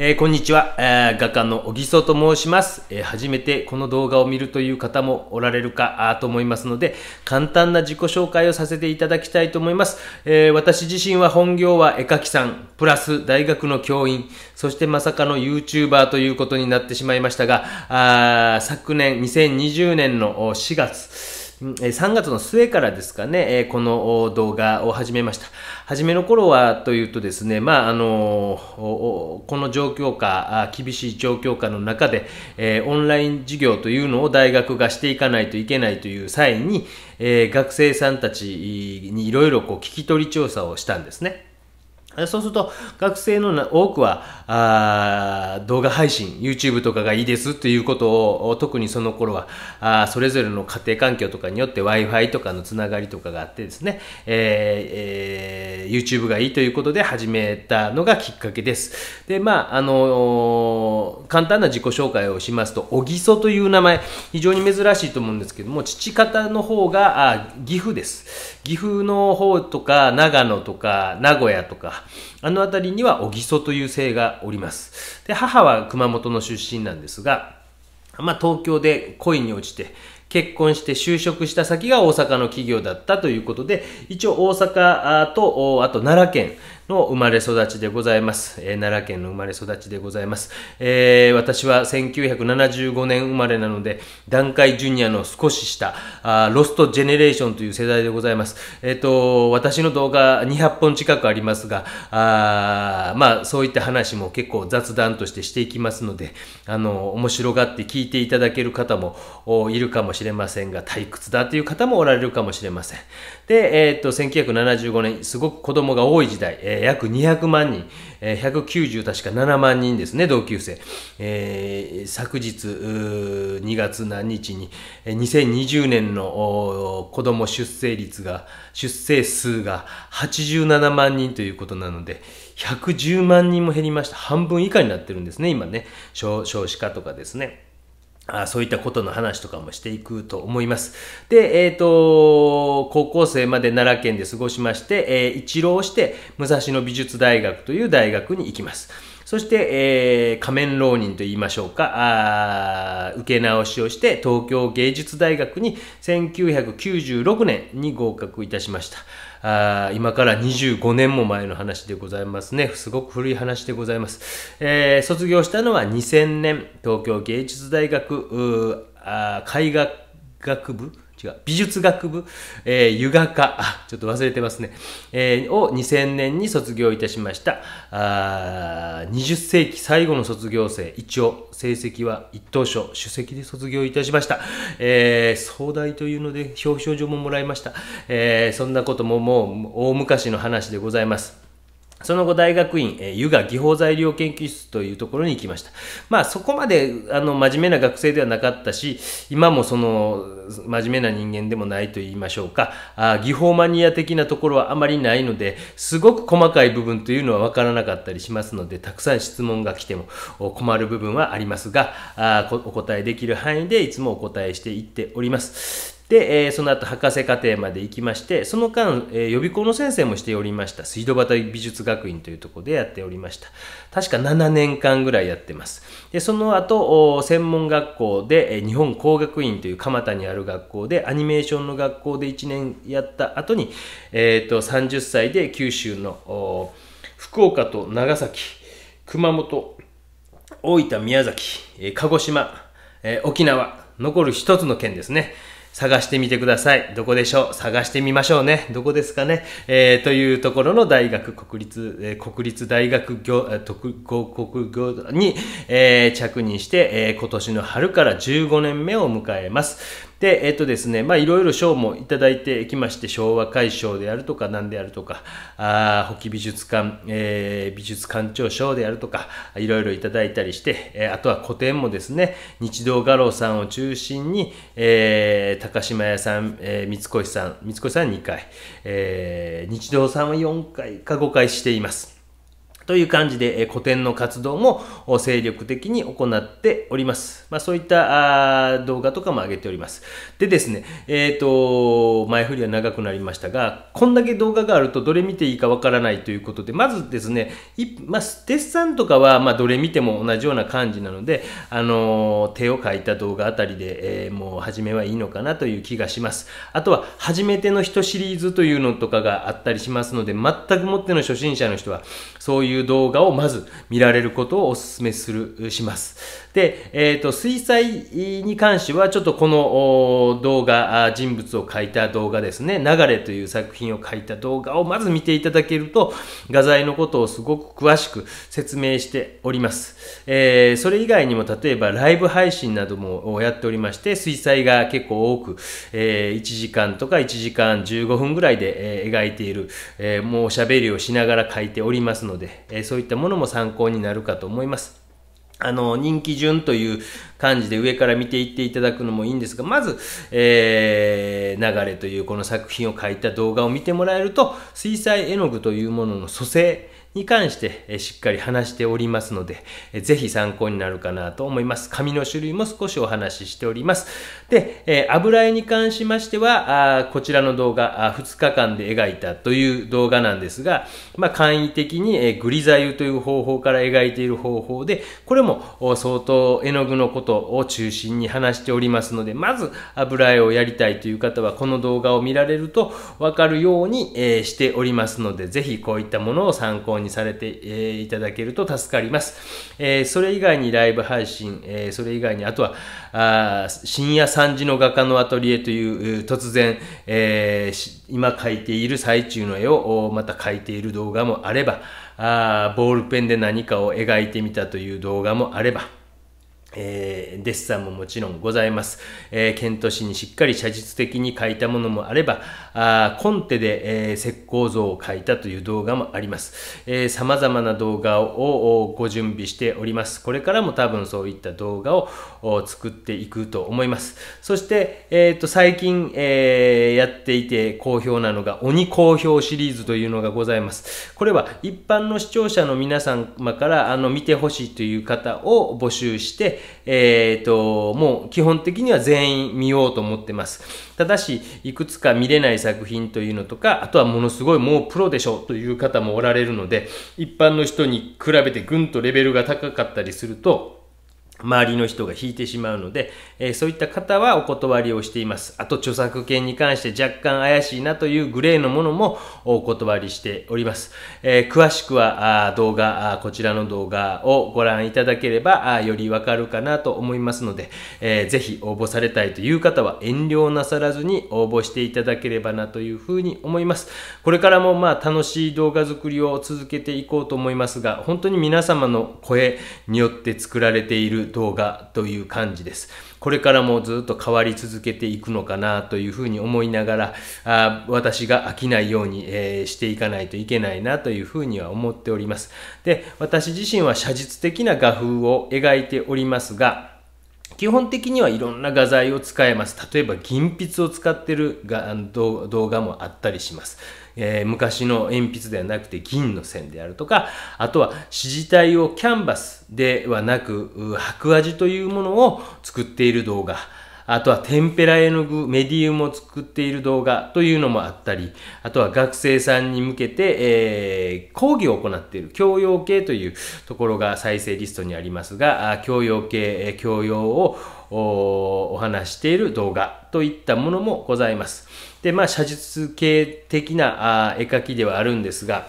えー、こんにちは、えー、画家の小木曽と申します、えー、初めてこの動画を見るという方もおられるかと思いますので、簡単な自己紹介をさせていただきたいと思います。えー、私自身は本業は絵描きさん、プラス大学の教員、そしてまさかの YouTuber ということになってしまいましたが、あ昨年2020年の4月、3月の末からですかね、この動画を始めました。初めの頃はというとですね、まあ、あの、この状況下、厳しい状況下の中で、オンライン授業というのを大学がしていかないといけないという際に、学生さんたちにいろいろこう聞き取り調査をしたんですね。そうすると、学生の多くは、あ動画配信、YouTube とかがいいですということを、特にその頃は、あそれぞれの家庭環境とかによって Wi-Fi とかのつながりとかがあってですね、えーえー、YouTube がいいということで始めたのがきっかけです。で、まあ、あのー、簡単な自己紹介をしますと、小木曽という名前、非常に珍しいと思うんですけども、父方の方が、あ岐阜です。岐阜の方とか、長野とか、名古屋とか、あの辺りには小木曽という姓がおります。で、母は熊本の出身なんですが、まあ、東京で恋に落ちて、結婚して就職した先が大阪の企業だったということで、一応大阪と、あと奈良県の生まれ育ちでございます。えー、奈良県の生まれ育ちでございます。えー、私は1975年生まれなので、段階ジュニアの少し下、あロストジェネレーションという世代でございます。えっ、ー、と、私の動画200本近くありますが、あまあ、そういった話も結構雑談としてしていきますので、あの、面白がって聞いていただける方もいるかもしれませんが、退屈だという方もおられるかもしれません。で、えっ、ー、と、1975年、すごく子供が多い時代、えーー、約200万人、えー、190確か7万人ですね、同級生。えー、昨日、2月何日に、2020年の子供出生率が、出生数が87万人ということなので、110万人も減りました。半分以下になってるんですね、今ね。少子化とかですね。あそういったことの話とかもしていくと思います。で、えっ、ー、と、高校生まで奈良県で過ごしまして、えー、一浪して武蔵野美術大学という大学に行きます。そして、えー、仮面浪人と言いましょうか、あ受け直しをして東京芸術大学に1996年に合格いたしました。あ今から25年も前の話でございますね。すごく古い話でございます。えー、卒業したのは2000年、東京芸術大学、あ絵画学部違う、美術学部、えー、湯河科、ちょっと忘れてますね、えー、を2000年に卒業いたしました。あ20世紀最後の卒業生、一応、成績は一等賞、首席で卒業いたしました。えー、壮大というので表彰状ももらいました。えー、そんなことももう大昔の話でございます。その後大学院、えー、湯河技法材料研究室というところに行きました。まあそこまであの真面目な学生ではなかったし、今もその真面目な人間でもないと言いましょうか、あ技法マニア的なところはあまりないので、すごく細かい部分というのはわからなかったりしますので、たくさん質問が来ても困る部分はありますが、あお答えできる範囲でいつもお答えしていっております。で、えー、その後博士課程まで行きまして、その間、えー、予備校の先生もしておりました。水道端美術学院というところでやっておりました。確か7年間ぐらいやってます。で、その後、専門学校で、えー、日本工学院という蒲田にある学校で、アニメーションの学校で1年やった後に、えっ、ー、と、30歳で九州の福岡と長崎、熊本、大分、宮崎、えー、鹿児島、えー、沖縄、残る一つの県ですね。探してみてください。どこでしょう探してみましょうね。どこですかね、えー、というところの大学、国立、えー、国立大学業、特合国業に、えー、着任して、え今年の春から15年目を迎えます。で、えっとですね、まあいろいろ賞もいただいてきまして、昭和会賞であるとか、何であるとか、あ保記美術館、えー、美術館長賞であるとか、いろいろいただいたりして、えー、あとは古典もですね、日動画廊さんを中心に、えー、高島屋さん、えー、三越さん、三越さん2回、えー、日動さんは4回か5回しています。という感じで、え古典の活動も精力的に行っております。まあ、そういった動画とかも上げております。でですね、えっ、ー、と、前振りは長くなりましたが、こんだけ動画があるとどれ見ていいかわからないということで、まずですね、いまあ、デッサンとかは、まあ、どれ見ても同じような感じなので、あの手を描いた動画あたりで、えー、もう始めはいいのかなという気がします。あとは、初めての人シリーズというのとかがあったりしますので、全くもっての初心者の人は、そういういう動画をまず見られることをお勧めする、します。で、えっ、ー、と、水彩に関しては、ちょっとこの動画、人物を描いた動画ですね、流れという作品を描いた動画をまず見ていただけると、画材のことをすごく詳しく説明しております。えー、それ以外にも、例えばライブ配信などもやっておりまして、水彩が結構多く、えー、1時間とか1時間15分ぐらいで、えー、描いている、えー、もうおしゃべりをしながら書いておりますので、えそういったものも参考になるかと思います。あの、人気順という感じで上から見ていっていただくのもいいんですが、まず、えー、流れというこの作品を書いた動画を見てもらえると、水彩絵の具というものの蘇生、に関してしっかり話しておりますので、ぜひ参考になるかなと思います。紙の種類も少しお話ししております。で、え油絵に関しましては、あこちらの動画あ、2日間で描いたという動画なんですが、まあ、簡易的に、えグリザ油という方法から描いている方法で、これも相当絵の具のことを中心に話しておりますので、まず油絵をやりたいという方は、この動画を見られるとわかるように、えしておりますので、ぜひこういったものを参考に方にされて、えー、いただけると助かります。えー、それ以外にライブ配信、えー、それ以外に、あとは、あ深夜3時の画家のアトリエという、突然、えー、今描いている最中の絵を、また描いている動画もあれば、あボールペンで何かを描いてみたという動画もあれば、えー、デッサンももちろんございます。えー、ケンにしっかり写実的に描いたものもあれば、あコンテで、えー、石膏像を描いたという動画もあります。えー、様々な動画をご準備しております。これからも多分そういった動画を作っていくと思います。そして、えっ、ー、と、最近、えー、やっていて好評なのが、鬼好評シリーズというのがございます。これは一般の視聴者の皆様からあの見てほしいという方を募集して、えっ、ー、と、もう基本的には全員見ようと思ってます。ただし、いくつか見れない作品というのとか、あとはものすごいもうプロでしょという方もおられるので、一般の人に比べてぐんとレベルが高かったりすると、周りの人が引いてしまうので、えー、そういった方はお断りをしています。あと著作権に関して若干怪しいなというグレーのものもお断りしております。えー、詳しくは動画こちらの動画をご覧いただければよりわかるかなと思いますので、えー、ぜひ応募されたいという方は遠慮なさらずに応募していただければなというふうに思います。これからもまあ楽しい動画作りを続けていこうと思いますが、本当に皆様の声によって作られている動画という感じです。これからもずっと変わり続けていくのかなというふうに思いながら、あ私が飽きないように、えー、していかないといけないなというふうには思っております。で、私自身は写実的な画風を描いておりますが、基本的にはいろんな画材を使えます。例えば銀筆を使ってるが動画もあったりします。えー、昔の鉛筆ではなくて銀の線であるとか、あとは指示体をキャンバスではなく白味というものを作っている動画。あとは天ペら絵の具、メディウムを作っている動画というのもあったり、あとは学生さんに向けて、えー、講義を行っている教養系というところが再生リストにありますが、教養系、教養をお話している動画といったものもございます。で、まあ、写実系的なあ絵描きではあるんですが、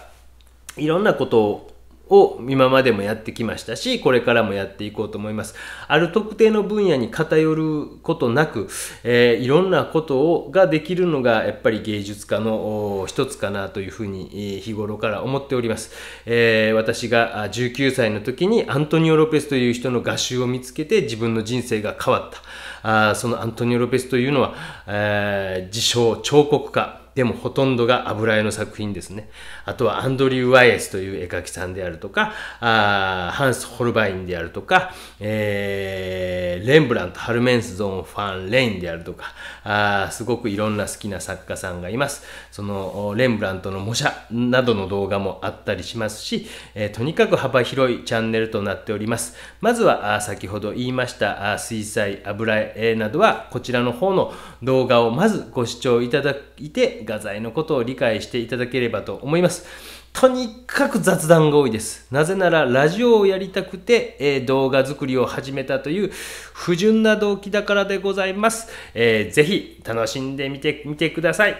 いろんなことをを今までもやってきましたし、これからもやっていこうと思います。ある特定の分野に偏ることなく、えー、いろんなことをができるのがやっぱり芸術家の一つかなというふうに日頃から思っております。えー、私が19歳の時にアントニオ・ロペスという人の画集を見つけて自分の人生が変わった。あそのアントニオ・ロペスというのは、えー、自称彫刻家。でもほとんどが油絵の作品ですね。あとはアンドリュー・ワイエスという絵描きさんであるとか、あハンス・ホルバインであるとか、えー、レンブラント・ハルメンスゾーン・ファン・レインであるとか、あすごくいろんな好きな作家さんがいます。そのレンブラントの模写などの動画もあったりしますし、えー、とにかく幅広いチャンネルとなっております。まずは先ほど言いました水彩、油絵などはこちらの方の動画をまずご視聴いただいて画材のことを理解していただければと思います。とにかく雑談が多いです。なぜならラジオをやりたくて、えー、動画作りを始めたという不純な動機だからでございます。えー、ぜひ楽しんでみてみてください。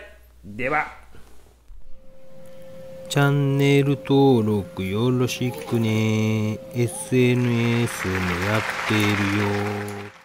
では。チャンネル登録よろしくね。SNS もやってるよ。